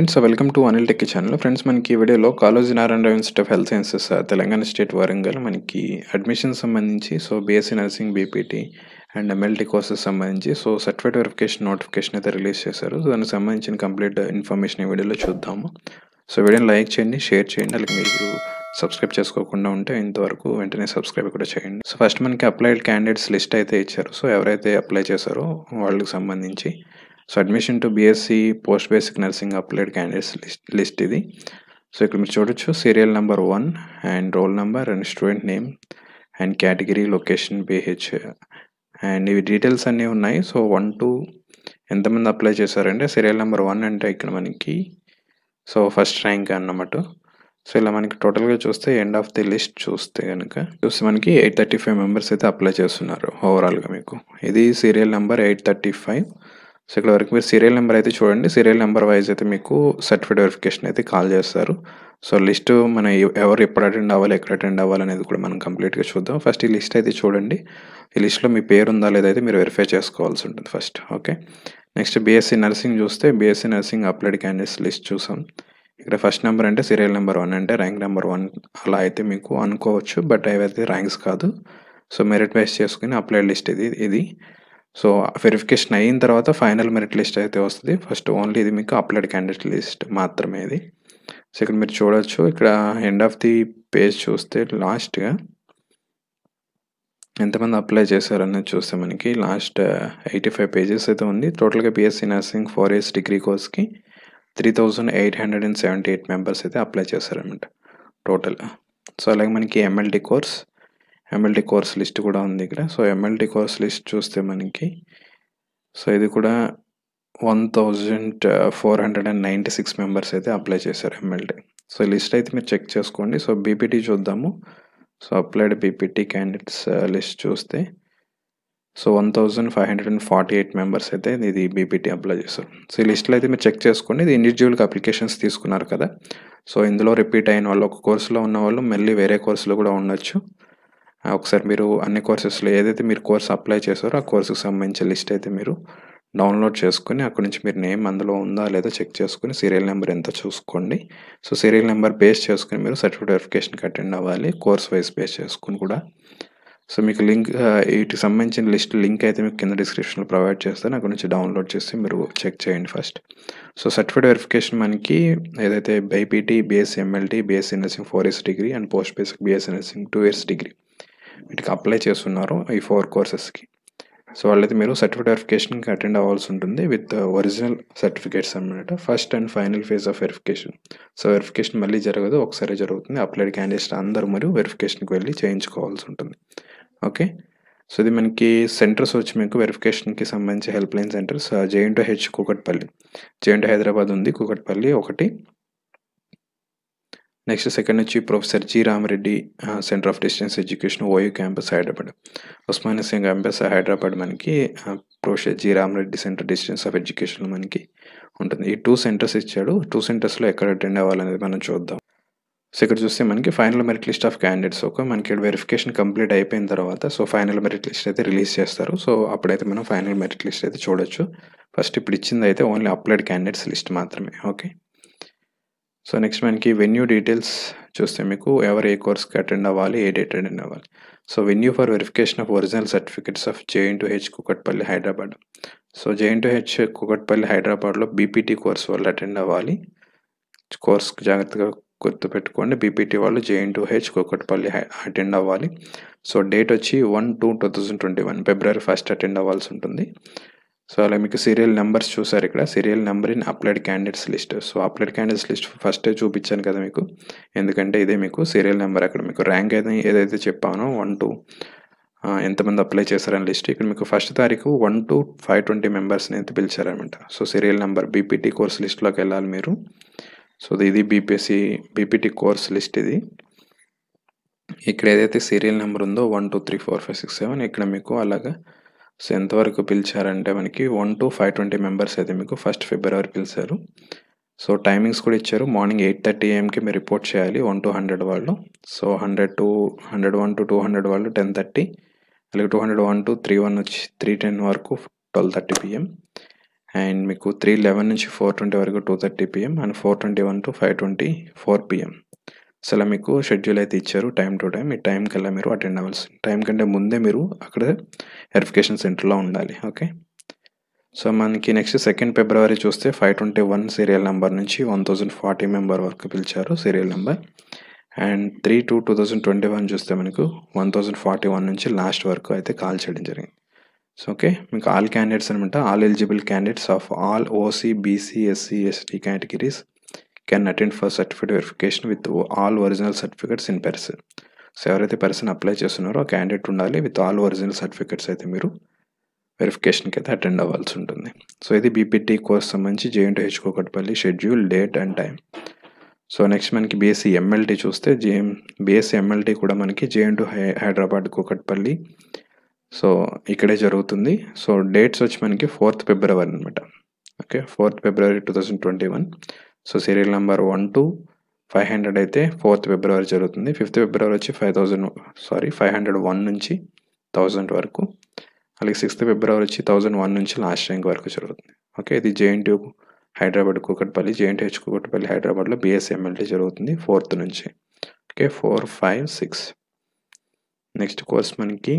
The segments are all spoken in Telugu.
friends welcome to Anil tech channel friends మనకి వీడియోలో college Narayana institute of health sciences Telangana state Warangal మనకి అడ్మిషన్ సంబంధించి so BSc nursing BPT and MLT courses సంబంధించి సో సర్టిఫికేట్ వెరిఫికేషన్ నోటిఫికేషన్ అయితే రిలీజ్ చేశారు సో దానికి సంబంధించిన కంప్లీట్ ఇన్ఫర్మేషన్ ఈ వీడియోలో చూద్దాము సో వీడియోని లైక్ చేయండి షేర్ చేయండి అలాగే మీరు సబ్స్క్రైబ్ చేసుకోకుండా ఉంటే ఇంతవరకు వెంటనే సబ్స్క్రైబ్ కూడా చేయండి సో ఫస్ట్ మనకి అప్లైడ్ క్యాండిడేట్స్ లిస్ట్ అయితే ఇచ్చారు సో ఎవరైతే అప్లై చేశారో వాళ్ళకి సంబంధించి so admission to BSc post basic nursing applied candidates list list ఇది సో ఇక్కడ మీరు చూడొచ్చు serial number one and roll number and student name and category location BH and ఇవి డీటెయిల్స్ అన్నీ ఉన్నాయి సో వన్ టు ఎంతమంది అప్లై చేశారంటే సీరియల్ నెంబర్ వన్ అంటే ఇక్కడ మనకి సో ఫస్ట్ ర్యాంక్ అన్నమాట సో ఇలా మనకి టోటల్గా చూస్తే ఎండ్ ఆఫ్ ది లిస్ట్ చూస్తే కనుక చూస్తే మనకి ఎయిట్ థర్టీ ఫైవ్ మెంబర్స్ అయితే అప్లై చేస్తున్నారు ఓవరాల్గా మీకు ఇది serial number eight thirty five so ఇక్కడ వరకు మీరు సీరియల్ నెంబర్ అయితే చూడండి సీరియల్ నెంబర్ వైజ్ అయితే మీకు సర్టిఫికేట్ వెరిఫికేషన్ అయితే కాల్ చేస్తారు సో లిస్ట్ మన ఎవరు ఎప్పుడు అటెండ్ అవ్వాలి ఎక్కడ అటెండ్ అవ్వాలి అనేది కూడా మనం కంప్లీట్గా చూద్దాం ఫస్ట్ ఈ లిస్ట్ అయితే చూడండి ఈ లిస్ట్లో మీ పేరు ఉందా లేదా అయితే మీరు వెరిఫై చేసుకోవాల్సి ఉంటుంది first okay next BSc nursing చూస్తే BSc nursing applied candidates list చూసాం ఇక్కడ ఫస్ట్ నెంబర్ అంటే సీరియల్ నెంబర్ వన్ అంటే ర్యాంక్ నెంబర్ వన్ అలా అయితే మీకు అనుకోవచ్చు బట్ అయితే ర్యాంక్స్ కాదు సో మెరిట్ బేస్ చేసుకుని అప్లైడ్ లిస్ట్ ఇది ఇది సో వెరిఫికేషన్ అయిన తర్వాత ఫైనల్ మెరిట్ లిస్ట్ అయితే వస్తుంది ఫస్ట్ ఓన్లీ ఇది మీకు అప్లైడ్ క్యాండిడేట్ లిస్ట్ మాత్రమే ఇది సో ఇక్కడ మీరు చూడొచ్చు ఇక్కడ ఎండ్ ఆఫ్ ది పేజ్ చూస్తే లాస్ట్గా ఎంతమంది అప్లై చేశారనేది చూస్తే మనకి లాస్ట్ ఎయిటీ ఫైవ్ పేజెస్ అయితే ఉంది టోటల్గా BSc nursing four years degree కోర్స్కి three thousand eight hundred and seventy eight members అయితే అప్లై చేశారనమాట టోటల్ సో అలాగే మనకి MLT course MLT course list కూడా ఉంది ఇక్కడ సో ఎమ్ఎల్టీ కోర్స్ లిస్ట్ చూస్తే మనకి సో ఇది కూడా one thousand four hundred and ninety six members అయితే అప్లై చేశారు ఎమ్మెల్టీ సో లిస్ట్ అయితే మీరు చెక్ చేసుకోండి సో బీపీటీ చూద్దాము so applied BPT candidates list చూస్తే so one thousand five hundred and forty eight members అయితే ఇది బీపీటీ అప్లై చేశారు సో ఈ లిస్ట్లో అయితే మీరు చెక్ చేసుకోండి ఇది ఇండివిజువల్గా అప్లికేషన్స్ తీసుకున్నారు కదా సో ఇందులో రిపీట్ అయిన వాళ్ళు ఒక కోర్సులో ఉన్న వాళ్ళు మళ్ళీ వేరే కోర్సులో కూడా ఉండొచ్చు ఒకసారి మీరు అన్ని కోర్సెస్లో ఏదైతే మీరు కోర్స్ అప్లై చేశారో ఆ కోర్సుకు సంబంధించిన లిస్ట్ అయితే మీరు డౌన్లోడ్ చేసుకుని అక్కడి నుంచి మీరు నేమ్ అందులో ఉందా లేదా చెక్ చేసుకుని సీరియల్ నెంబర్ ఎంత చూసుకోండి సో సీరియల్ నెంబర్ బేస్ చేసుకుని మీరు సర్టిఫికేట్ వెరిఫికేషన్కి అటెండ్ అవ్వాలి కోర్స్ వైజ్ బేస్ చేసుకుని కూడా సో మీకు లింక్ వీటికి సంబంధించిన లిస్ట్ లింక్ అయితే మీకు కింద డిస్క్రిప్షన్లో ప్రొవైడ్ చేస్తాను అక్కడ నుంచి డౌన్లోడ్ చేసి మీరు చెక్ చేయండి ఫస్ట్ సో సర్టిఫికేట్ వెరిఫికేషన్ మనకి ఏదైతే BPT BSc MLT BSc nursing four years degree and post basic BSc nursing two years degree వీటికి అప్లై చేస్తున్నారు ఈ ఫోర్ కోర్సెస్కి సో వాళ్ళైతే మీరు సర్టిఫికేట్ వెరిఫికేషన్కి అటెండ్ అవ్వాల్సి ఉంటుంది విత్ ఒరిజినల్ సర్టిఫికేట్స్ అనమాట first and final phase of verification so verification మళ్ళీ జరగదు ఒకసారి జరుగుతుంది అప్లైడ్ క్యాండిడేట్స్ అందరూ మరియు వెరిఫికేషన్కి వెళ్ళి చేయించుకోవాల్సి ఉంటుంది ఓకే సో ఇది మనకి సెంటర్స్ వచ్చి మీకు వెరిఫికేషన్కి సంబంధించి help line centres JNTU H Kukatpally JNTU Hyderabad ఉంది కూకట్పల్లి ఒకటి నెక్స్ట్ సెకండ్ నుంచి professor G Ramareddy centre of distance education OU campus Hyderabad Osmania సింగ్ క్యాంపస్ హైదరాబాద్ మనకి professor G Ramareddy centre distance of education మనకి ఉంటుంది ఈ టూ సెంటర్స్ ఇచ్చాడు టూ సెంటర్స్లో ఎక్కడ అటెండ్ అవ్వాలనేది మనం చూద్దాం సో ఇక్కడ చూస్తే మనకి final merit list of candidates ఒక మనకి వెరిఫికేషన్ కంప్లీట్ అయిపోయిన తర్వాత సో ఫైనల్ మెరిట్ లిస్ట్ అయితే రిలీజ్ చేస్తారు సో అప్పుడైతే మనం ఫైనల్ మెరిట్ లిస్ట్ అయితే చూడొచ్చు ఫస్ట్ ఇప్పుడు ఇచ్చింది అయితే ఓన్లీ అప్లైడ్ క్యాండిడేట్స్ లిస్ట్ మాత్రమే ఓకే సో నెక్స్ట్ మనకి వెన్యూ డీటెయిల్స్ చూస్తే మీకు ఎవరు ఏ కోర్స్కి అటెండ్ అవ్వాలి ఏ డేట్ అటెండ్ అవ్వాలి so venue for verification of original certificates of JNTU H Kukatpally Hyderabad so JNTU H Kukatpally హైదరాబాద్లో బీపీటీ కోర్స్ వాళ్ళు అటెండ్ అవ్వాలి కోర్స్ జాగ్రత్తగా గుర్తుపెట్టుకోండి బీపీటీ వాళ్ళు JNTU H Kukatpally attend అవ్వాలి సో డేట్ వచ్చి one two two thousand twenty one ఫిబ్రవరి ఫస్ట్ అటెండ్ అవ్వాల్సి ఉంటుంది సో అలా మీకు సీరియల్ నెంబర్స్ చూసారు ఇక్కడ serial number in applied candidates list so applied candidates list ఫస్టే చూపించాను కదా మీకు ఎందుకంటే ఇదే మీకు సీరియల్ నెంబర్ అక్కడ మీకు ర్యాంక్ అయితే ఏదైతే చెప్పానో వన్ టూ ఎంతమంది అప్లై చేశారని లిస్ట్ ఇక్కడ మీకు ఫస్ట్ తారీఖు వన్ టు ఫైవ్ ట్వంటీ మెంబర్స్ని అయితే పిలిచారనమాట so serial number BPT course లిస్ట్లోకి వెళ్ళాలి మీరు సో ఇది బీపీఎస్సీ బీపీటీ కోర్స్ లిస్ట్ ఇది ఇక్కడ ఏదైతే సీరియల్ నెంబర్ ఉందో one two three four five six seven ఇక్కడ మీకు అలాగా సో ఎంతవరకు పిలిచారంటే మనకి one to five twenty members అయితే మీకు ఫస్ట్ ఫిబ్రవరి పిలిచారు సో టైమింగ్స్ కూడా ఇచ్చారు మార్నింగ్ ఎయిట్ థర్టీ ఏఎంకి మీరు రిపోర్ట్ చేయాలి వన్ టు హండ్రెడ్ వాళ్ళు so hundred to hundred one to two hundred వాళ్ళు టెన్ థర్టీ అలాగే two hundred one to three one వచ్చి త్రీ టెన్ వరకు ట్వెల్వ్ థర్టీ పిఎం అండ్ మీకు త్రీ లెవెన్ నుంచి ఫోర్ ట్వంటీ వరకు two thirty PM and four twenty one to five twenty four PM అసలు మీకు షెడ్యూల్ అయితే ఇచ్చారు టైం టు టైం ఈ టైం కల్లా మీరు అటెండ్ అవ్వాల్సి టైం కంటే ముందే మీరు అక్కడ వెరిఫికేషన్ సెంటర్లో ఉండాలి ఓకే సో మనకి నెక్స్ట్ సెకండ్ ఫిబ్రవరి చూస్తే five twenty one serial number నుంచి వన్ థౌజండ్ ఫార్టీ మెంబర్ వరకు పిలిచారు serial number and three two two thousand twenty one చూస్తే మనకు వన్ థౌజండ్ ఫార్టీ వన్ నుంచి లాస్ట్ వరకు అయితే కాల్ చేయడం జరిగింది సో ఓకే మీకు ఆల్ క్యాండిడేట్స్ అనమాట all eligible candidates of all OC BC SC ST categories can attend for certificate verification with all original certificates in person so ఎవరైతే పర్సన్ అప్లై చేస్తున్నారో ఆ క్యాండిడేట్ ఉండాలి విత్ ఆల్ ఒరిజినల్ సర్టిఫికేట్స్ అయితే మీరు వెరిఫికేషన్కి అయితే అటెండ్ అవ్వాల్సి ఉంటుంది సో ఇది బీపీటీ కోర్స్ సంబంధించి JNTU H Kukatpally schedule date and time so next మనకి బీఎస్సీ ఎంఎల్టీ చూస్తే జేఎం బీఎస్సీ ఎంఎల్టీ కూడా మనకి హై హైదరాబాద్ కోకట్పల్లి సో ఇక్కడే జరుగుతుంది సో డేట్స్ వచ్చి మనకి ఫోర్త్ ఫిబ్రవరి అనమాట okay fourth February two thousand twenty one so serial number one two five hundred అయితే ఫోర్త్ ఫిబ్రవరి జరుగుతుంది ఫిఫ్త్ ఫిబ్రవరి వచ్చి five thousand sorry five hundred one నుంచి థౌజండ్ వరకు అలాగే సిక్స్త్ ఫిబ్రవరి వచ్చి థౌజండ్ వన్ నుంచి లాస్ట్ ర్యాంక్ వరకు జరుగుతుంది ఓకే ఇది జేఎన్టీ హైదరాబాద్ కూకట్పల్లి జేఎన్టీహెచ్ కూకట్పల్లి హైదరాబాద్లో బీఎస్ఎంఎల్టీ జరుగుతుంది ఫోర్త్ నుంచి okay four five six next course మనకి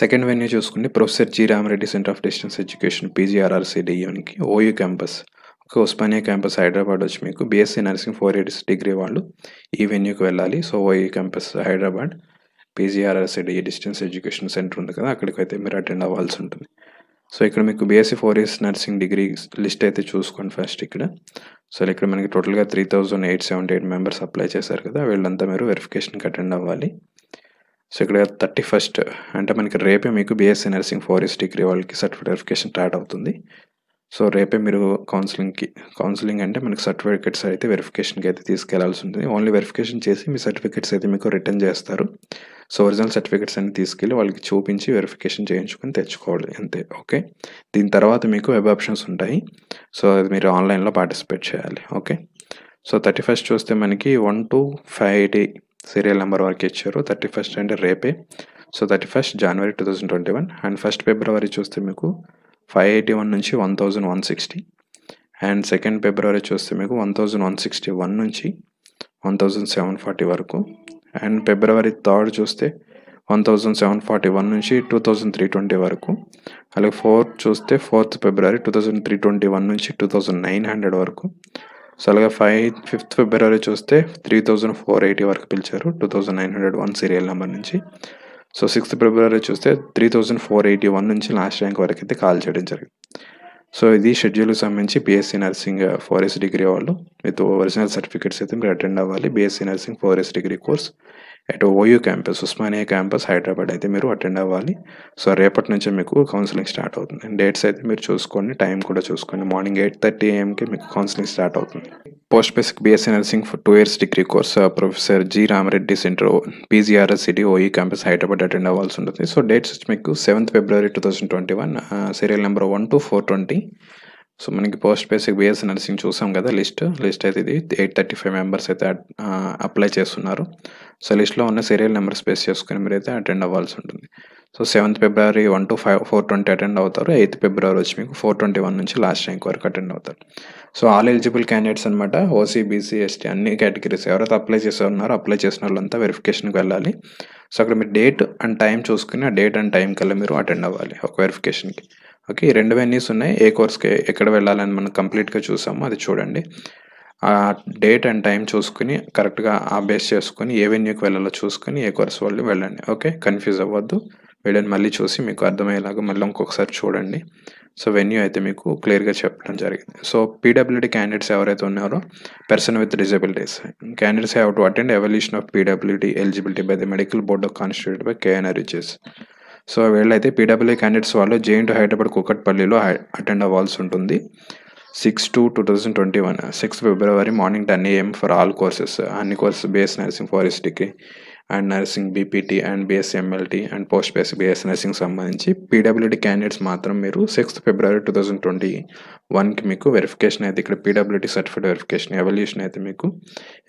సెకండ్ వెన్యూ చూసుకుంటే professor G Ramareddy centre of distance education PGRRC డిఎంకి OU campus Osmania campus Hyderabad వచ్చి మీకు BSc nursing four years degree వాళ్ళు ఈ వెన్యూకి వెళ్ళాలి సో ఈ campus Hyderabad PGRSED distance education centre ఉంది కదా అక్కడికి అయితే మీరు అటెండ్ అవ్వాల్సి ఉంటుంది సో ఇక్కడ మీకు BSc four years nursing degree list అయితే చూసుకోండి ఫస్ట్ ఇక్కడ సో ఇక్కడ మనకి టోటల్గా three thousand eight seventy eight members apply చేశారు కదా వీళ్ళంతా మీరు వెరిఫికేషన్కి అటెండ్ అవ్వాలి సో ఇక్కడ థర్టీ ఫస్ట్ అంటే మనకి రేపే మీకు BSc nursing four years degree వాళ్ళకి సర్టిఫికేట్ వెరిఫికేషన్ స్టార్ట్ అవుతుంది సో రేపే మీరు కౌన్సిలింగ్కి కౌన్సిలింగ్ అంటే మనకి సర్టిఫికేట్స్ అయితే వెరిఫికేషన్కి అయితే తీసుకెళ్లాల్సి ఉంటుంది ఓన్లీ వెరిఫికేషన్ చేసి మీ సర్టిఫికేట్స్ అయితే మీకు రిటర్న్ చేస్తారు సో ఒరిజినల్ సర్టిఫికేట్స్ అన్ని తీసుకెళ్ళి వాళ్ళకి చూపించి వెరిఫికేషన్ చేయించుకొని తెచ్చుకోవాలి అంతే ఓకే దీని తర్వాత మీకు వెబ్ ఆప్షన్స్ ఉంటాయి సో అది మీరు ఆన్లైన్లో పార్టిసిపేట్ చేయాలి ఓకే సో థర్టీ ఫస్ట్ చూస్తే మనకి one to five eighty serial number వరకు ఇచ్చారు థర్టీ ఫస్ట్ అంటే రేపే so thirty first January two thousand twenty one and first February చూస్తే మీకు ఫైవ్ ఎయిటీ వన్ నుంచి one thousand one sixty and second February చూస్తే మీకు one thousand one sixty one నుంచి వన్ థౌజండ్ సెవెన్ ఫార్టీ వరకు అండ్ ఫిబ్రవరి థర్డ్ చూస్తే one thousand seven forty one నుంచి టూ థౌజండ్ త్రీ ట్వంటీ వరకు అలాగే ఫోర్త్ చూస్తే fourth February two thousand three twenty one నుంచి టూ థౌజండ్ నైన్ హండ్రెడ్ వరకు సో అలాగే ఫైవ్ ఫిఫ్త్ ఫిబ్రవరి చూస్తే త్రీ థౌజండ్ ఫోర్ ఎయిటీ వరకు పిలిచారు two thousand nine hundred one serial number నుంచి సో సిక్స్త్ ఫిబ్రవరి చూస్తే three thousand four eighty one నుంచి లాస్ట్ ర్యాంక్ వరకు అయితే కాల్ చేయడం జరిగింది సో ఇది షెడ్యూల్కి సంబంధించి BSc nursing four years degree వాళ్ళు విత్ ఒరిజినల్ సర్టిఫికేట్స్ అయితే మీరు అటెండ్ అవ్వాలి BSc nursing four years degree course at OU campus Osmania campus Hyderabad అయితే మీరు అటెండ్ అవ్వాలి సో రేపటి నుంచి మీకు కౌన్సిలింగ్ స్టార్ట్ అవుతుంది డేట్స్ అయితే మీరు చూసుకోండి టైం కూడా చూసుకోండి మార్నింగ్ ఎయిట్ థర్టీ ఏఎంకి మీకు కౌన్సిలింగ్ స్టార్ట్ అవుతుంది post basic BSc nursing for two years degree course professor G Ramareddy centre PGRS city OE campus Hyderabad attend అవ్వాల్సి ఉంటుంది సో డేట్స్ వచ్చి మీకు seventh February two thousand twenty one serial number one to four twenty so మనకి పోస్ట్ బేసిక్ బీఎస్సీ నర్సింగ్ చూసాం కదా లిస్ట్ లిస్ట్ అయితే ఇది ఎయిట్ థర్టీ ఫైవ్ మెంబర్స్ అయితే అప్లై చేస్తున్నారు సో లిస్ట్లో ఉన్న సీరియల్ నెంబర్స్ బేస్ చేసుకుని మీరు అయితే అటెండ్ అవ్వాల్సి ఉంటుంది so seventh February one to five four twenty attend అవుతారు ఎయిత్ ఫిబ్రవరి వచ్చి మీకు ఫోర్ ట్వంటీ వన్ నుంచి లాస్ట్ ర్యాంక్ వరకు అటెండ్ అవుతారు సో ఆల్ ఎలిజిబుల్ క్యాండిడేట్స్ అనమాట ఓసీ బీసీ ఎస్టీ అన్ని కేటగిరీస్ ఎవరైతే అప్లై చేసే ఉన్నారో అప్లై చేసిన వాళ్ళంతా వెరిఫికేషన్కి వెళ్ళాలి సో అక్కడ మీరు డేట్ అండ్ టైం చూసుకుని ఆ డేట్ అండ్ టైం కల్లా మీరు అటెండ్ అవ్వాలి ఒక వెరిఫికేషన్కి ఓకే ఈ రెండు వెన్యూస్ ఉన్నాయి ఏ కోర్స్కి ఎక్కడ వెళ్ళాలని మనం కంప్లీట్గా చూసాము అది చూడండి ఆ డేట్ అండ్ టైం చూసుకుని కరెక్ట్గా ఆ బేస్ చేసుకుని ఏ వెన్యూకి వెళ్ళాలో చూసుకుని ఏ కోర్స్ వాళ్ళు వెళ్ళండి ఓకే కన్ఫ్యూజ్ అవ్వద్దు వీడియోని మళ్ళీ చూసి మీకు అర్థమయ్యేలాగా మళ్ళీ ఇంకొకసారి చూడండి సో వెన్యూ అయితే మీకు క్లియర్గా చెప్పడం జరిగింది సో పీడబ్ల్యూడీ క్యాండిడేట్స్ ఎవరైతే ఉన్నారో person with disabilities candidates have to attend evaluation of PWD eligibility by the medical board of constitute by KNRUHS so వీళ్ళైతే పీడబ్ల్యూ క్యాండిడేట్స్ వాళ్ళు జేఎన్టీ హైదరాబాద్ కుక్కట్పల్లిలో అటెండ్ అవ్వాల్సి ఉంటుంది six two two thousand twenty one six February morning ten AM for all courses అన్ని courses base nursing forest degree and nursing BPT and MLT and post base BS nursing సంబంధించి పీడబ్ల్యూడీ క్యాండిడేట్స్ మాత్రం మీరు sixth February two thousand twenty వన్కి మీకు వెరిఫికేషన్ అయితే ఇక్కడ పీడబ్ల్యూటీ సర్టిఫికేట్ వెరిఫికేషన్ ఎవల్యూషన్ అయితే మీకు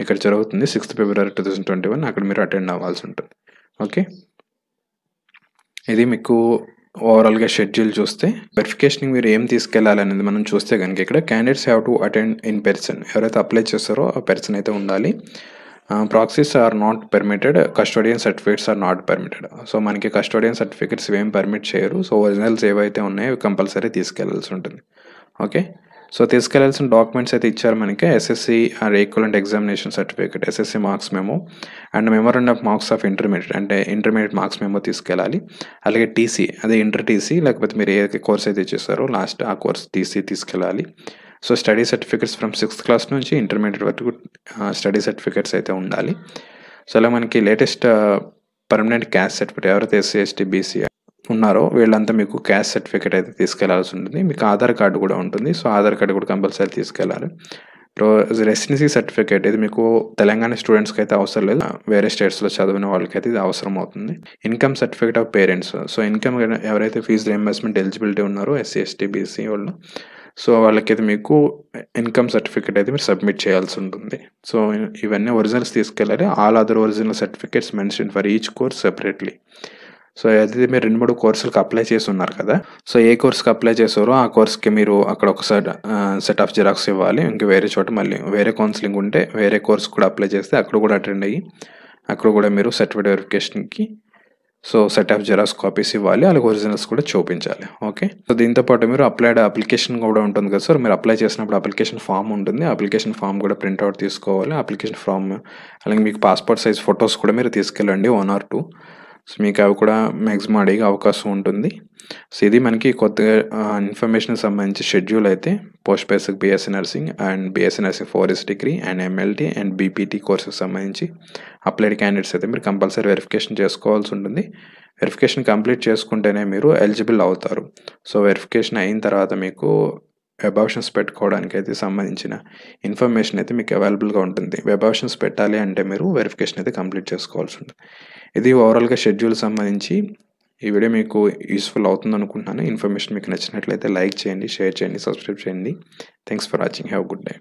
ఇక్కడ జరుగుతుంది sixth February two thousand twenty one అక్కడ మీరు అటెండ్ అవ్వాల్సి ఉంటుంది ఓకే ఇది మీకు ఓవరాల్గా షెడ్యూల్ చూస్తే వెరిఫికేషన్ మీరు ఏం తీసుకెళ్ళాలి అనేది మనం చూస్తే కనుక ఇక్కడ candidates have to attend in person ఎవరైతే అప్లై చేస్తారో ఆ పెర్సన్ అయితే ఉండాలి proxies are not permitted custodian certificates are not permitted so మనకి కస్టోడియన్ సర్టిఫికేట్స్ ఏం పర్మిట్ చేయరు సో ఒరిజినల్స్ ఏవైతే ఉన్నాయో కంపల్సరీ తీసుకెళ్లాల్సి ఉంటుంది ఓకే సో తీసుకెళ్లాల్సిన డాక్యుమెంట్స్ అయితే ఇచ్చారు మనకి SSC or equivalent examination certificate SSC marks memo and memorandum of marks of intermediate అంటే ఇంటర్మీడియట్ మార్క్స్ మేము తీసుకెళ్ళాలి అలాగే టీసీ అదే ఇంటర్ టీసీ లేకపోతే మీరు ఏ కోర్స్ అయితే ఇచ్చేస్తారో లాస్ట్ ఆ కోర్స్ టీసీ తీసుకెళ్ళాలి so study certificates from sixth class నుంచి ఇంటర్మీడియట్ వరకు స్టడీ సర్టిఫికెట్స్ అయితే ఉండాలి సో అలా మనకి లేటెస్ట్ పర్మనెంట్ క్యాస్ట్ సర్టిఫికేట్ ఎవరైతే ఎస్సీ ఎస్టీ బీసీ ఉన్నారో వీళ్ళంతా మీకు క్యాస్ట్ సర్టిఫికేట్ అయితే తీసుకెళ్లాల్సి ఉంటుంది మీకు ఆధార్ కార్డు కూడా ఉంటుంది సో ఆధార్ కార్డు కూడా కంపల్సరీ తీసుకెళ్ళాలి రెసిడెన్సీ సర్టిఫికేట్ ఇది మీకు తెలంగాణ స్టూడెంట్స్కి అయితే అవసరం లేదు వేరే స్టేట్స్లో చదివిన వాళ్ళకైతే ఇది అవసరం అవుతుంది income certificate of parents so income ఎవరైతే ఫీజు రియంబర్స్మెంట్ ఎలిజిబిలిటీ ఉన్నారో ఎస్సీ ఎస్టీ బీసీ వాళ్ళు సో వాళ్ళకైతే మీకు ఇన్కమ్ సర్టిఫికేట్ అయితే మీరు సబ్మిట్ చేయాల్సి ఉంటుంది సో ఇవన్నీ ఒరిజినల్స్ తీసుకెళ్ళాలి all other original certificates mention for each course separately so అయితే మీరు రెండు మూడు కోర్సులకు అప్లై చేసి ఉన్నారు కదా సో ఏ కోర్స్కి అప్లై చేసారో ఆ కోర్స్కి మీరు అక్కడ ఒక సెట్ ఆఫ్ జిరాక్స్ ఇవ్వాలి ఇంకా వేరే చోట మళ్ళీ వేరే కౌన్సిలింగ్ ఉంటే వేరే కోర్స్ కూడా అప్లై చేస్తే అక్కడ కూడా అటెండ్ అయ్యి అక్కడ కూడా మీరు సర్టిఫికేట్ వెరిఫికేషన్కి so set of xerox copies ఇవ్వాలి అలాగే ఒరిజినల్స్ కూడా చూపించాలి ఓకే సో దీంతో పాటు మీరు అప్లైడ్ అప్లికేషన్ కూడా ఉంటుంది కదా సార్ మీరు అప్లై చేసినప్పుడు అప్లికేషన్ ఫామ్ ఉంటుంది అప్లికేషన్ ఫామ్ కూడా ప్రింట్అవుట్ తీసుకోవాలి అప్లికేషన్ ఫామ్ అలాగే మీకు పాస్పోర్ట్ సైజ్ ఫొటోస్ కూడా మీరు తీసుకెళ్ళండి వన్ ఆర్ టూ సో మీకు అవి కూడా మ్యాక్సిమం అడిగే అవకాశం ఉంటుంది సో ఇది మనకి కొత్తగా ఇన్ఫర్మేషన్ సంబంధించి షెడ్యూల్ అయితే post basic BSc nursing and BSc nursing forest degree and MLT and BPT కోర్సుకి సంబంధించి అప్లైడ్ క్యాండిడేట్స్ అయితే మీరు కంపల్సరీ వెరిఫికేషన్ చేసుకోవాల్సి ఉంటుంది వెరిఫికేషన్ కంప్లీట్ చేసుకుంటేనే మీరు ఎలిజిబుల్ అవుతారు సో వెరిఫికేషన్ అయిన తర్వాత మీకు వెబ్ ఆప్షన్స్ పెట్టుకోవడానికి అయితే సంబంధించిన ఇన్ఫర్మేషన్ అయితే మీకు అవైలబుల్గా ఉంటుంది వెబ్ ఆప్షన్స్ పెట్టాలి అంటే మీరు వెరిఫికేషన్ అయితే కంప్లీట్ చేసుకోవాల్సి ఉంటుంది ఇది ఓవరాల్గా షెడ్యూల్ సంబంధించి ఈ వీడియో మీకు యూస్ఫుల్ అవుతుంది అనుకుంటున్నాను ఇన్ఫర్మేషన్ మీకు నచ్చినట్లయితే లైక్ చేయండి షేర్ చేయండి సబ్స్క్రైబ్ చేయండి thanks for watching have good day